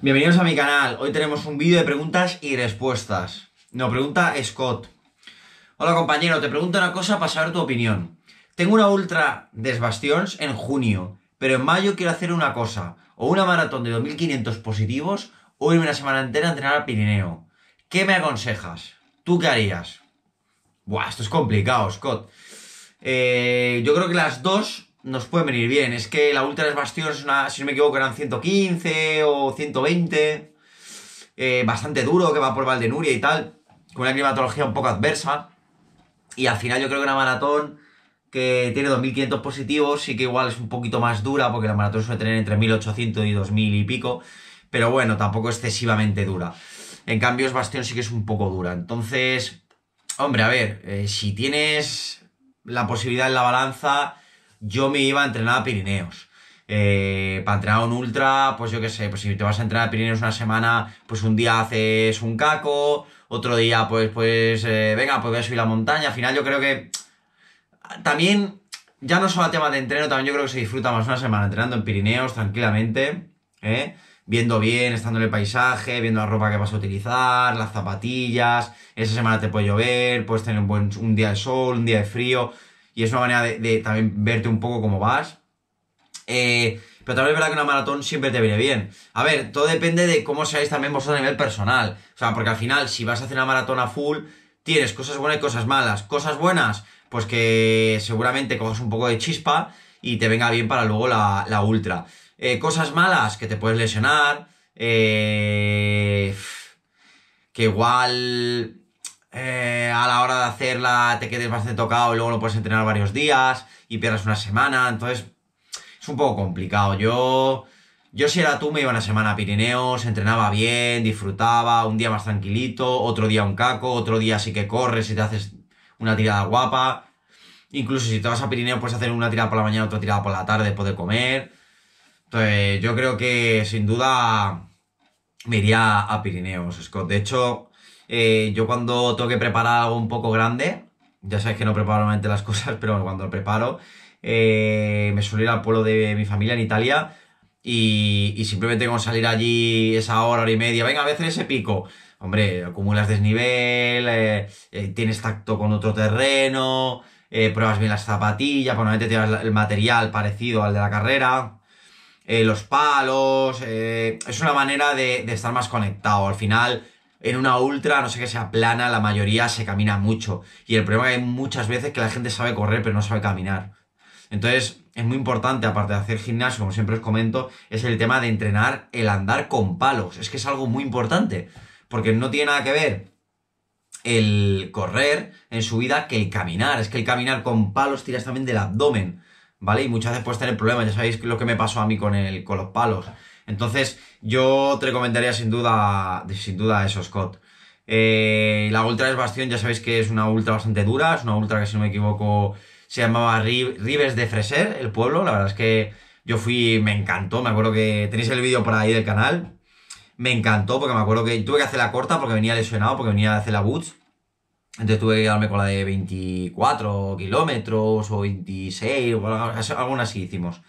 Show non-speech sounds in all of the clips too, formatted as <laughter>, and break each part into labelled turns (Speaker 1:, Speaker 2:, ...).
Speaker 1: Bienvenidos a mi canal. Hoy tenemos un vídeo de preguntas y respuestas. Nos pregunta Scott. Hola compañero, te pregunto una cosa para saber tu opinión. Tengo una ultra de Bastions en junio, pero en mayo quiero hacer una cosa, o una maratón de 2500 positivos, o irme una semana entera a entrenar al Pirineo. ¿Qué me aconsejas? ¿Tú qué harías? Buah, esto es complicado, Scott. Eh, yo creo que las dos nos pueden venir bien. Es que la Ultra de Bastión si no me equivoco, eran 115 o 120. Eh, bastante duro, que va por Valdenuria y tal. Con una climatología un poco adversa. Y al final yo creo que una maratón que tiene 2.500 positivos sí que igual es un poquito más dura, porque la maratón suele tener entre 1.800 y 2.000 y pico. Pero bueno, tampoco excesivamente dura. En cambio, es Bastión sí que es un poco dura. Entonces, Hombre, a ver, eh, si tienes la posibilidad en la balanza, yo me iba a entrenar a Pirineos. Eh, para entrenar un ultra, pues yo qué sé, pues si te vas a entrenar a Pirineos una semana, pues un día haces un caco, otro día pues, pues, eh, venga, pues voy a subir la montaña. Al final yo creo que también, ya no solo el tema de entreno, también yo creo que se disfruta más una semana entrenando en Pirineos tranquilamente, ¿eh? viendo bien, estando en el paisaje, viendo la ropa que vas a utilizar, las zapatillas, esa semana te puede llover, puedes tener un, buen, día de sol, un día de frío, y es una manera de, también verte un poco cómo vas. Eh, pero también es verdad que una maratón siempre te viene bien. A ver, todo depende de cómo seáis también vosotros a nivel personal. O sea, porque al final, si vas a hacer una maratón a full, tienes cosas buenas y cosas malas. Cosas buenas, pues que seguramente cojas un poco de chispa y te venga bien para luego la, la ultra. Eh, cosas malas, que te puedes lesionar. Eh, que igual eh, a la hora de hacerla te quedes bastante tocado y luego no puedes entrenar varios días y pierdas una semana. Entonces es un poco complicado. Yo, yo si era tú me iba una semana a Pirineos, entrenaba bien, disfrutaba, un día más tranquilito, otro día un caco, otro día sí que corres y te haces una tirada guapa. Incluso si te vas a Pirineos puedes hacer una tirada por la mañana, otra tirada por la tarde poder comer yo creo que sin duda me iría a Pirineos, Scott. De hecho, eh, yo cuando tengo que preparar algo un poco grande, ya sabes que no preparo normalmente las <laughs> cosas, pero cuando lo preparo, eh, me suelo ir al pueblo de mi familia en Italia y, simplemente simplemente que salir allí esa hora, hora y media, venga, a veces ese pico. Hombre, acumulas desnivel, eh, tienes tacto con otro terreno, pruebas bien las zapatillas, normalmente tienes el material parecido al de la carrera. Eh, los palos, eh, es una manera de, estar más conectado. Al final, en una ultra, no sé qué sea plana, la mayoría se camina mucho. Y el problema es que hay muchas veces que la gente sabe correr, pero no sabe caminar. Entonces, es muy importante, aparte de hacer gimnasio, como siempre os comento, es el tema de entrenar el andar con palos. Es que es algo muy importante, porque no tiene nada que ver el correr en su vida que el caminar. Es que el caminar con palos tiras también del abdomen. ¿vale? Y muchas veces puedes tener problemas, ya sabéis lo que me pasó a mí con, el, los palos. Entonces, yo te recomendaría sin duda, sin duda eso, Scott. Eh, la Ultra es Bastión, ya sabéis que es una Ultra bastante dura, es una Ultra que si no me equivoco se llamaba Rives de Freser, el pueblo, la verdad es que yo fui, me encantó, me acuerdo que tenéis el vídeo por ahí del canal, me encantó porque me acuerdo que tuve que hacer la corta porque venía lesionado, porque venía de hacer la boots, entonces tuve que quedarme con la de 24 kilómetros o 26, o sí así hicimos.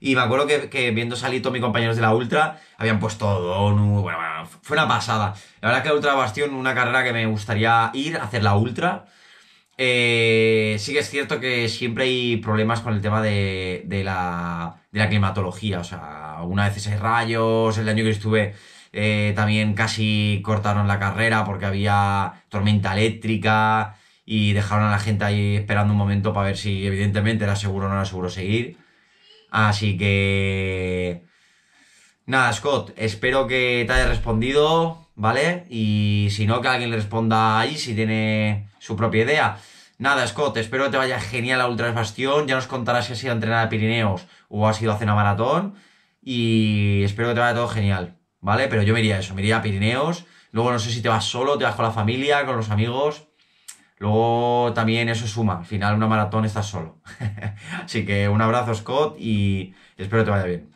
Speaker 1: Y me acuerdo que, viendo salir todos mis compañeros de la Ultra, habían puesto Donu, bueno, fue una pasada. La verdad que la Ultra Bastión, una carrera que me gustaría ir, a hacer la Ultra. Eh, sí que es cierto que siempre hay problemas con el tema de, la, de la climatología, o sea, una vez hay rayos, el año que estuve eh, también casi cortaron la carrera porque había tormenta eléctrica y dejaron a la gente ahí esperando un momento para ver si evidentemente era seguro o no era seguro seguir. Así que... Nada, Scott, espero que te haya respondido, ¿vale? Y si no, que alguien le responda ahí si tiene su propia idea. Nada, Scott, espero que te vaya genial a ultra Bastión. Ya nos contarás si has ido a entrenar a Pirineos o has ido a hacer maratón. Y espero que te vaya todo genial. ¿vale? Pero yo me iría a eso, me a Pirineos. Luego no sé si te vas solo, te vas con la familia, con los amigos. Luego también eso suma, al final una maratón estás solo. <laughs> Así que un abrazo Scott y espero que te vaya bien.